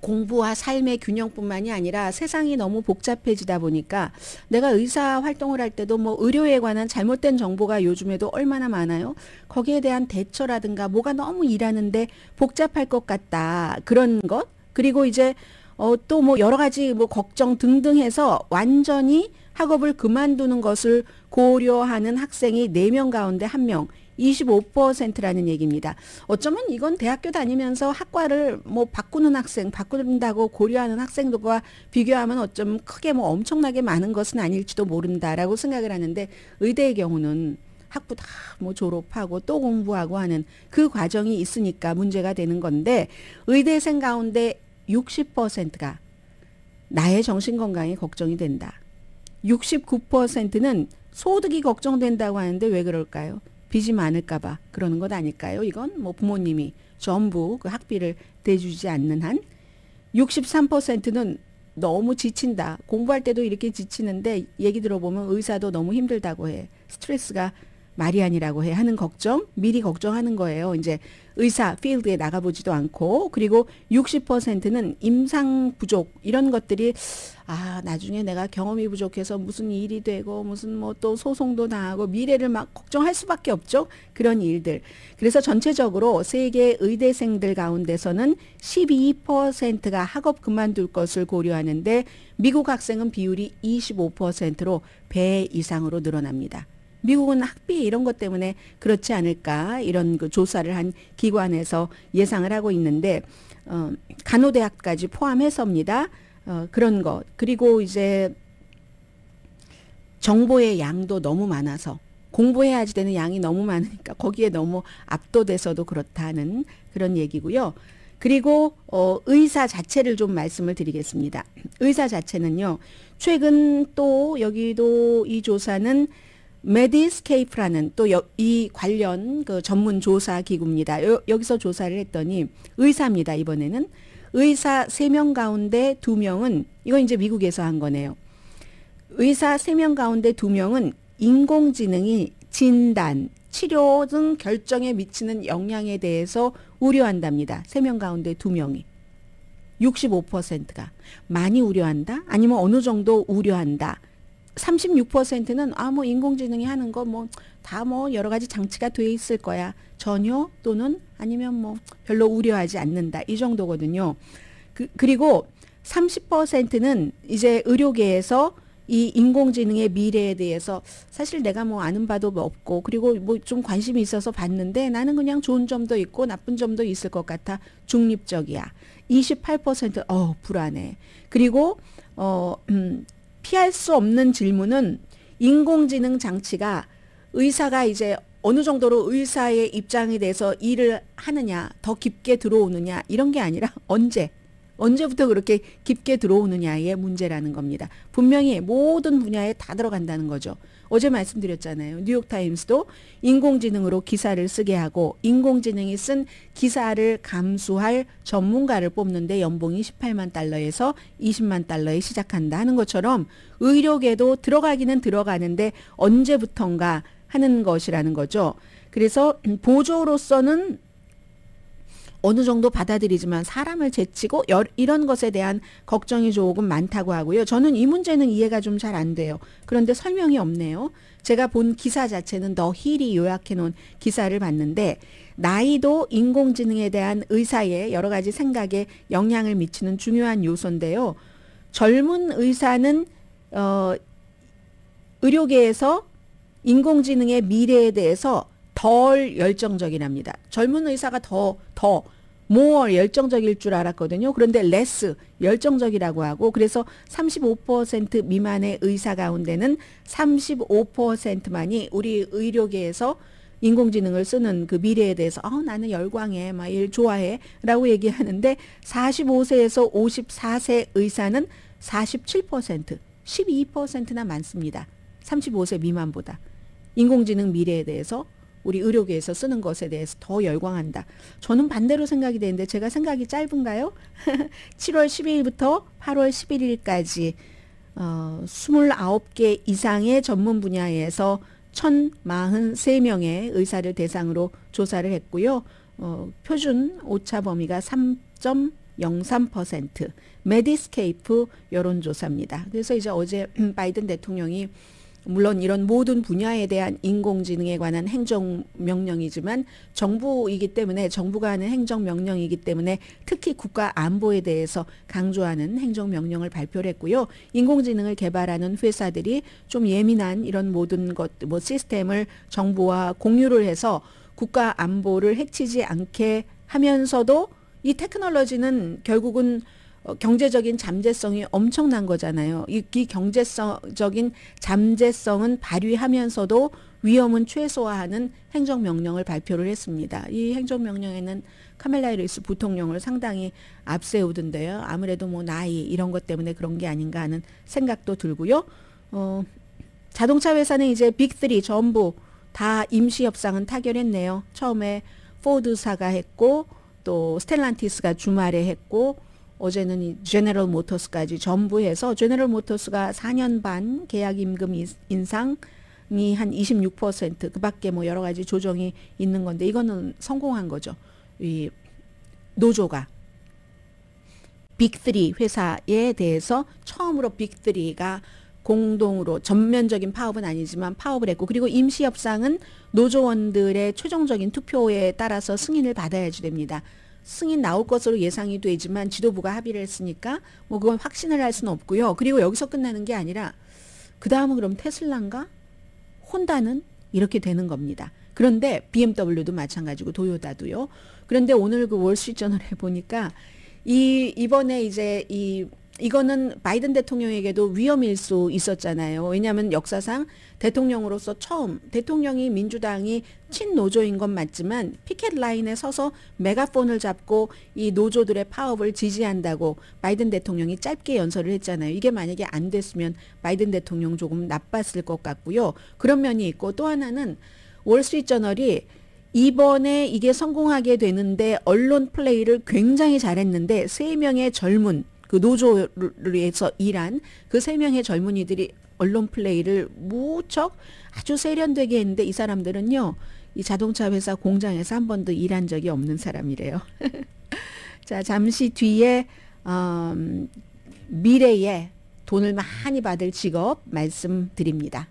[SPEAKER 1] 공부와 삶의 균형뿐만이 아니라 세상이 너무 복잡해지다 보니까 내가 의사 활동을 할 때도 뭐 의료에 관한 잘못된 정보가 요즘에도 얼마나 많아요. 거기에 대한 대처라든가 뭐가 너무 일하는데 복잡할 것 같다. 그런 것. 그리고 이제 어, 또뭐 여러 가지 뭐 걱정 등등 해서 완전히 학업을 그만두는 것을 고려하는 학생이 4명 가운데 1명, 25%라는 얘기입니다. 어쩌면 이건 대학교 다니면서 학과를 뭐 바꾸는 학생, 바꾼다고 고려하는 학생들과 비교하면 어쩌 크게 뭐 엄청나게 많은 것은 아닐지도 모른다라고 생각을 하는데 의대의 경우는 학부 다 뭐 졸업하고 또 공부하고 하는 그 과정이 있으니까 문제가 되는 건데 의대생 가운데 60%가 나의 정신 건강이 걱정이 된다. 69%는 소득이 걱정된다고 하는데 왜 그럴까요? 빚이 많을까봐 그러는 것 아닐까요? 이건 뭐 부모님이 전부 그 학비를 대주지 않는 한 63%는 너무 지친다. 공부할 때도 이렇게 지치는데 얘기 들어보면 의사도 너무 힘들다고 해. 스트레스가 말이 아니라고 해 하는 걱정 미리 걱정하는 거예요. 이제 의사 필드에 나가보지도 않고 그리고 60%는 임상 부족 이런 것들이 아 나중에 내가 경험이 부족해서 무슨 일이 되고 무슨 뭐 또 소송도 나하고 미래를 막 걱정할 수밖에 없죠 그런 일들 그래서 전체적으로 세계 의대생들 가운데서는 12%가 학업 그만둘 것을 고려하는데 미국 학생은 비율이 25%로 배 이상으로 늘어납니다. 미국은 학비 이런 것 때문에 그렇지 않을까 이런 그 조사를 한 기관에서 예상을 하고 있는데 어, 간호대학까지 포함해서입니다. 어, 그런 것 그리고 이제 정보의 양도 너무 많아서 공부해야지 되는 양이 너무 많으니까 거기에 너무 압도돼서도 그렇다는 그런 얘기고요. 그리고 어, 의사 자체를 좀 말씀을 드리겠습니다. 의사 자체는요. 최근 또 여기도 이 조사는 메디스케이프라는 또 이 관련 그 전문 조사 기구입니다. 여, 여기서 조사를 했더니 의사입니다. 이번에는 의사 세명 가운데 두명은 이건 이제 미국에서 한 거네요. 의사 세명 가운데 두명은 인공지능이 진단, 치료 등 결정에 미치는 영향에 대해서 우려한답니다. 세 명 가운데 두명이 65%가 많이 우려한다? 아니면 어느 정도 우려한다? 3 6는아뭐 인공지능이 하는 거 뭐 다뭐 뭐 여러 가지 장치가 돼 있을 거야. 전혀 또는 아니면 뭐 별로 우려하지 않는다. 이 정도거든요. 그, 그리고 3 0는 이제 의료계에서 이 인공지능의 미래에 대해서 사실 내가 뭐 아는 바도 없고 그리고 뭐 좀 관심이 있어서 봤는데 나는 그냥 좋은 점도 있고 나쁜 점도 있을 것 같아 중립적이야. 28%어 불안해. 그리고 어 음, 피할 수 없는 질문은 인공지능 장치가 의사가 이제 어느 정도로 의사의 입장에 대해서 일을 하느냐, 더 깊게 들어오느냐, 이런 게 아니라 언제, 언제부터 그렇게 깊게 들어오느냐의 문제라는 겁니다. 분명히 모든 분야에 다 들어간다는 거죠. 어제 말씀드렸잖아요. 뉴욕타임스도 인공지능으로 기사를 쓰게 하고 인공지능이 쓴 기사를 감수할 전문가를 뽑는데 연봉이 18만 달러에서 20만 달러에 시작한다 하는 것처럼 의료계도 들어가기는 들어가는데 언제부턴가 하는 것이라는 거죠. 그래서 보조로서는 어느 정도 받아들이지만 사람을 제치고 이런 것에 대한 걱정이 조금 많다고 하고요. 저는 이 문제는 이해가 좀 잘 안 돼요. 그런데 설명이 없네요. 제가 본 기사 자체는 더 힐이 요약해 놓은 기사를 봤는데 나이도 인공지능에 대한 의사의 여러 가지 생각에 영향을 미치는 중요한 요소인데요. 젊은 의사는 어 의료계에서 인공지능의 미래에 대해서 덜 열정적이랍니다. 젊은 의사가 더, 더 more 열정적일 줄 알았거든요. 그런데 less 열정적이라고 하고 그래서 35% 미만의 의사 가운데는 35%만이 우리 의료계에서 인공지능을 쓰는 그 미래에 대해서 어 나는 열광해 막 일 좋아해라고 얘기하는데 45세에서 54세 의사는 47% 12%나 많습니다. 35세 미만보다 인공지능 미래에 대해서 우리 의료계에서 쓰는 것에 대해서 더 열광한다. 저는 반대로 생각이 되는데 제가 생각이 짧은가요? 7월 12일부터 8월 11일까지 어, 29개 이상의 전문 분야에서 1,043명의 의사를 대상으로 조사를 했고요. 어, 표준 오차 범위가 3.03%, 메디스케이프 여론조사입니다. 그래서 이제 어제 바이든 대통령이 물론 이런 모든 분야에 대한 인공지능에 관한 행정명령이지만 정부이기 때문에 정부가 하는 행정명령이기 때문에 특히 국가 안보에 대해서 강조하는 행정명령을 발표를 했고요. 인공지능을 개발하는 회사들이 좀 예민한 이런 모든 것, 뭐 시스템을 정부와 공유를 해서 국가 안보를 해치지 않게 하면서도 이 테크놀로지는 결국은 어, 경제적인 잠재성이 엄청난 거잖아요. 이, 이 경제적인 성 잠재성은 발휘하면서도 위험은 최소화하는 행정명령을 발표를 했습니다. 이 행정명령에는 카멜라 이리스 부통령을 상당히 앞세우던데요. 아무래도 뭐 나이 이런 것 때문에 그런 게 아닌가 하는 생각도 들고요. 어, 자동차 회사는 이제 빅3 전부 다 임시 협상은 타결했네요. 처음에 포드사가 했고 또 스텔란티스가 주말에 했고 어제는 이 제네럴 모터스까지 전부 해서 제네럴 모터스가 4년 반 계약 임금 인상이 한 26%그 밖에 뭐 여러 가지 조정이 있는 건데 이거는 성공한 거죠. 이 노조가 빅3 회사에 대해서 처음으로 빅3가 공동으로 전면적인 파업은 아니지만 파업을 했고 그리고 임시 협상은 노조원들의 최종적인 투표에 따라서 승인을 받아야지 됩니다. 승인 나올 것으로 예상이 되지만 지도부가 합의를 했으니까 뭐 그건 확신을 할 수는 없고요. 그리고 여기서 끝나는 게 아니라 그 다음은 그럼 테슬라인가 혼다는 이렇게 되는 겁니다. 그런데 BMW도 마찬가지고 도요다도요. 그런데 오늘 그 월스트리트저널에 보니까 이 이번에 이제 이 이거는 바이든 대통령에게도 위험일 수 있었잖아요. 왜냐하면 역사상 대통령으로서 처음 대통령이 민주당이 친노조인 건 맞지만 피켓 라인에 서서 메가폰을 잡고 이 노조들의 파업을 지지한다고 바이든 대통령이 짧게 연설을 했잖아요. 이게 만약에 안 됐으면 바이든 대통령 조금 나빴을 것 같고요. 그런 면이 있고 또 하나는 월스트리트저널이 이번에 이게 성공하게 되는데 언론 플레이를 굉장히 잘했는데 세 명의 젊은 그 노조를 위해서 일한 그 세 명의 젊은이들이 언론 플레이를 무척 아주 세련되게 했는데 이 사람들은요. 이 자동차 회사 공장에서 한 번도 일한 적이 없는 사람이래요. 자, 잠시 뒤에 음, 미래에 돈을 많이 받을 직업 말씀드립니다.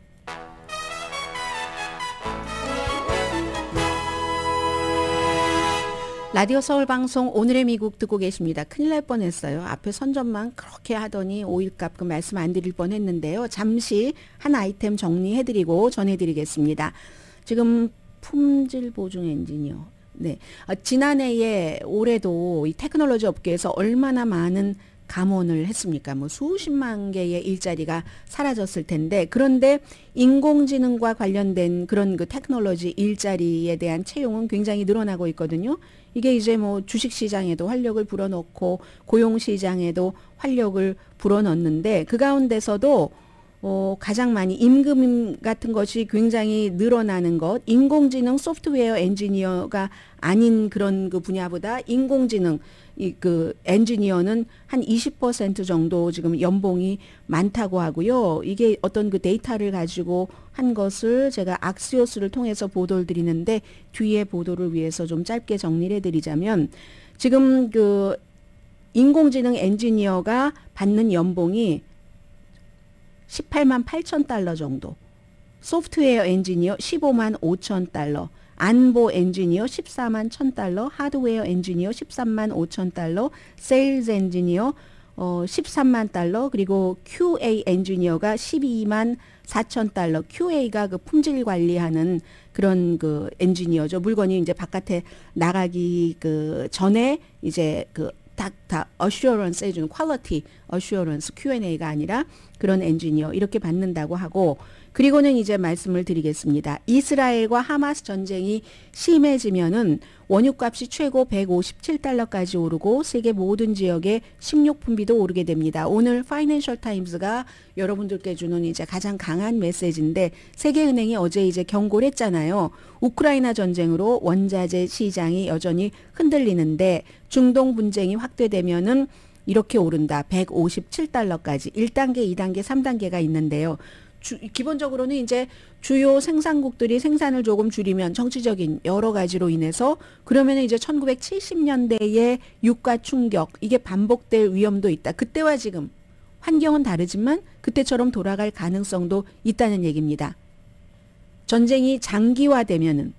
[SPEAKER 1] 라디오 서울 방송 오늘의 미국 듣고 계십니다. 큰일 날 뻔했어요. 앞에 선전만 그렇게 하더니 오일값 그 말씀 안 드릴 뻔했는데요. 잠시 한 아이템 정리해드리고 전해드리겠습니다. 지금 품질 보증 엔지니어. 네, 아, 지난해에 올해도 이 테크놀로지 업계에서 얼마나 많은 감원을 했습니까? 뭐 수십만 개의 일자리가 사라졌을 텐데 그런데 인공지능과 관련된 그런 그 테크놀로지 일자리에 대한 채용은 굉장히 늘어나고 있거든요. 이게 이제 뭐 주식 시장에도 활력을 불어넣고 고용 시장에도 활력을 불어넣는데 그 가운데서도 어, 가장 많이 임금 같은 것이 굉장히 늘어나는 것, 인공지능 소프트웨어 엔지니어가 아닌 그런 그 분야보다 인공지능 이그 엔지니어는 한 20% 정도 지금 연봉이 많다고 하고요. 이게 어떤 그 데이터를 가지고 한 것을 제가 악시오스를 통해서 보도를 드리는데 뒤에 보도를 위해서 좀 짧게 정리를 해드리자면 지금 그 인공지능 엔지니어가 받는 연봉이 18만 8천 달러 정도, 소프트웨어 엔지니어 15만 5천 달러, 안보 엔지니어 14만 1000달러, 하드웨어 엔지니어 13만 5000달러, 세일즈 엔지니어 어, 13만 달러, 그리고 QA 엔지니어가 12만 4천 달러, QA가 그 품질 관리하는 그런 그 엔지니어죠. 물건이 이제 바깥에 나가기 그 전에 이제 그 다, 다, 어슈어런스 해주는 퀄러티, 어슈어런스, Q&A가 아니라 그런 엔지니어, 이렇게 받는다고 하고, 그리고는 이제 말씀을 드리겠습니다. 이스라엘과 하마스 전쟁이 심해지면은 원유값이 최고 157달러까지 오르고 세계 모든 지역의 식료품비도 오르게 됩니다. 오늘 파이낸셜 타임즈가 여러분들께 주는 이제 가장 강한 메시지인데 세계은행이 어제 이제 경고를 했잖아요. 우크라이나 전쟁으로 원자재 시장이 여전히 흔들리는데 중동 분쟁이 확대되면은 이렇게 오른다. 157달러까지 1단계, 2단계, 3단계가 있는데요. 주, 기본적으로는 이제 주요 생산국들이 생산을 조금 줄이면 정치적인 여러 가지로 인해서 그러면 이제 1970년대의 유가 충격 이게 반복될 위험도 있다. 그때와 지금 환경은 다르지만 그때처럼 돌아갈 가능성도 있다는 얘기입니다. 전쟁이 장기화되면은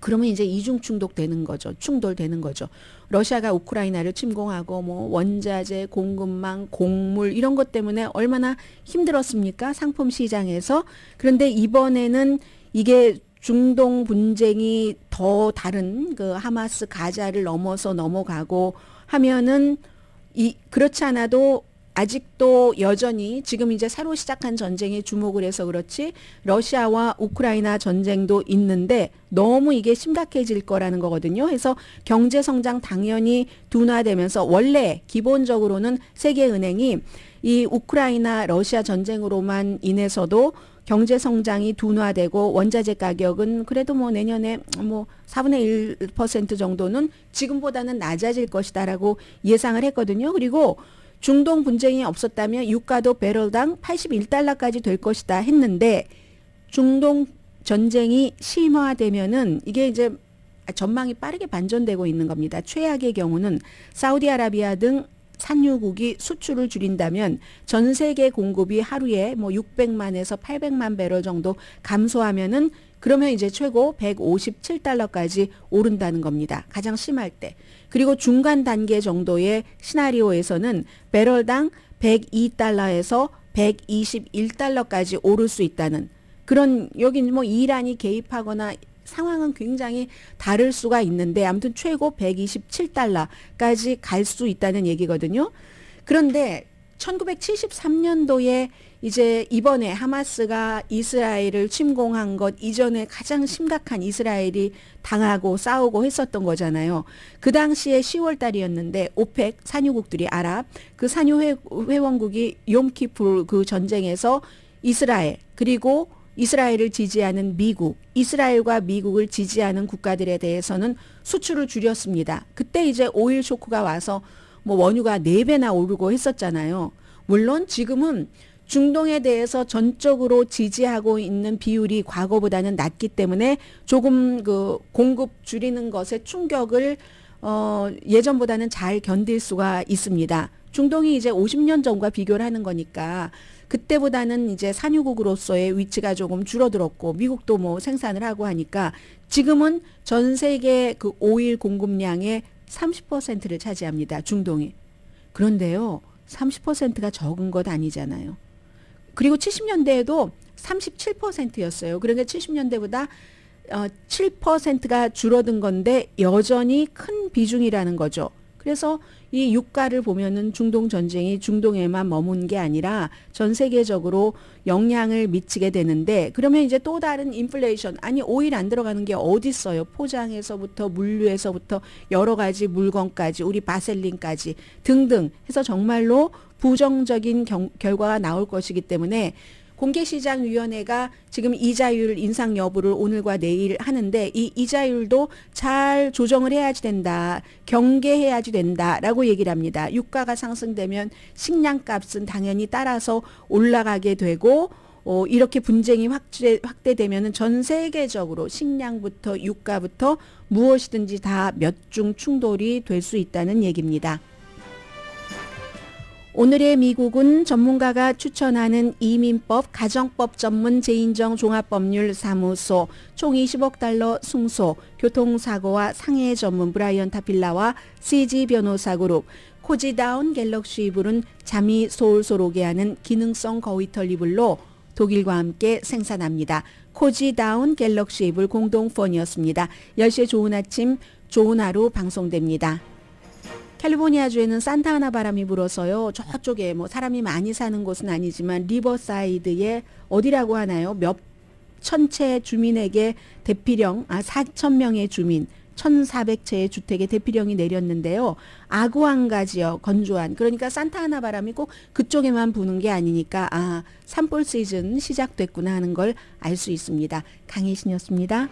[SPEAKER 1] 그러면 이제 이중 충독되는 거죠. 충돌되는 거죠. 러시아가 우크라이나를 침공하고 뭐 원자재, 공급망, 곡물 이런 것 때문에 얼마나 힘들었습니까? 상품 시장에서. 그런데 이번에는 이게 중동 분쟁이 더 다른 그 하마스 가자를 넘어서 넘어가고 하면은 이 그렇지 않아도 아직도 여전히 지금 이제 새로 시작한 전쟁에 주목을 해서 그렇지 러시아와 우크라이나 전쟁도 있는데 너무 이게 심각해질 거라는 거거든요. 그래서 경제 성장 당연히 둔화되면서 원래 기본적으로는 세계은행이 이 우크라이나 러시아 전쟁으로만 인해서도 경제 성장이 둔화되고 원자재 가격은 그래도 뭐 내년에 뭐 4분의 1% 정도는 지금보다는 낮아질 것이다라고 예상을 했거든요. 그리고 중동 분쟁이 없었다면 유가도 배럴당 81달러까지 될 것이다 했는데 중동 전쟁이 심화되면은 이게 이제 전망이 빠르게 반전되고 있는 겁니다. 최악의 경우는 사우디아라비아 등 산유국이 수출을 줄인다면 전 세계 공급이 하루에 뭐 600만에서 800만 배럴 정도 감소하면은 그러면 이제 최고 157달러까지 오른다는 겁니다. 가장 심할 때. 그리고 중간 단계 정도의 시나리오에서는 배럴당 102달러에서 121달러까지 오를 수 있다는 그런 여기 뭐 이란이 개입하거나 상황은 굉장히 다를 수가 있는데 아무튼 최고 127달러까지 갈 수 있다는 얘기거든요. 그런데 1973년도에 이제 이번에 하마스가 이스라엘을 침공한 것 이전에 가장 심각한 이스라엘이 당하고 싸우고 했었던 거잖아요. 그 당시에 10월 달이었는데 오펙 산유국들이 아랍 그 산유 회원국이 욤키풀 그 전쟁에서 이스라엘 그리고 이스라엘을 지지하는 미국, 이스라엘과 미국을 지지하는 국가들에 대해서는 수출을 줄였습니다. 그때 이제 오일 쇼크가 와서 뭐 원유가 4배나 오르고 했었잖아요. 물론 지금은 중동에 대해서 전적으로 지지하고 있는 비율이 과거보다는 낮기 때문에 조금 그 공급 줄이는 것에 충격을 어, 예전보다는 잘 견딜 수가 있습니다. 중동이 이제 50년 전과 비교를 하는 거니까 그때보다는 이제 산유국으로서의 위치가 조금 줄어들었고 미국도 뭐 생산을 하고 하니까 지금은 전 세계 그 오일 공급량의 30%를 차지합니다. 중동이. 그런데요. 30%가 적은 것 아니잖아요. 그리고 70년대에도 37%였어요. 그러니까 70년대보다 어, 7%가 줄어든 건데 여전히 큰 비중이라는 거죠. 그래서 이 유가를 보면은 중동 전쟁이 중동에만 머문 게 아니라 전 세계적으로 영향을 미치게 되는데 그러면 이제 또 다른 인플레이션 아니 오일 안 들어가는 게 어디 있어요? 포장에서부터 물류에서부터 여러 가지 물건까지 우리 바셀린까지 등등 해서 정말로 부정적인 경, 결과가 나올 것이기 때문에 공개시장위원회가 지금 이자율 인상 여부를 오늘과 내일 하는데 이 이자율도 잘 조정을 해야지 된다. 경계해야지 된다라고 얘기를 합니다. 유가가 상승되면 식량값은 당연히 따라서 올라가게 되고 어, 이렇게 분쟁이 확대, 확대되면 전 세계적으로 식량부터 유가부터 무엇이든지 다 몇 중 충돌이 될 수 있다는 얘기입니다. 오늘의 미국은 전문가가 추천하는 이민법 가정법 전문 재인정 종합법률사무소 총 20억 달러 승소 교통사고와 상해 전문 브라이언 타필라와 CG 변호사 그룹 코지다운 갤럭시 이불은 잠이 소울소록게 하는 기능성 거위털 이불로 독일과 함께 생산합니다. 코지다운 갤럭시 이불 공동 펀이었습니다. 10시에 좋은 아침 좋은 하루 방송됩니다. 캘리포니아주에는 산타 하나 바람이 불어서요. 저쪽에 뭐 사람이 많이 사는 곳은 아니지만 리버사이드에 어디라고 하나요? 몇천체 주민에게 대피령, 아, 4천 명의 주민, 1,400채의 주택에 대피령이 내렸는데요. 아구안가 지역 건조한 그러니까 산타하나 바람이 꼭 그쪽에만 부는 게 아니니까 아 산불 시즌 시작됐구나 하는 걸 알 수 있습니다. 강혜신이었습니다.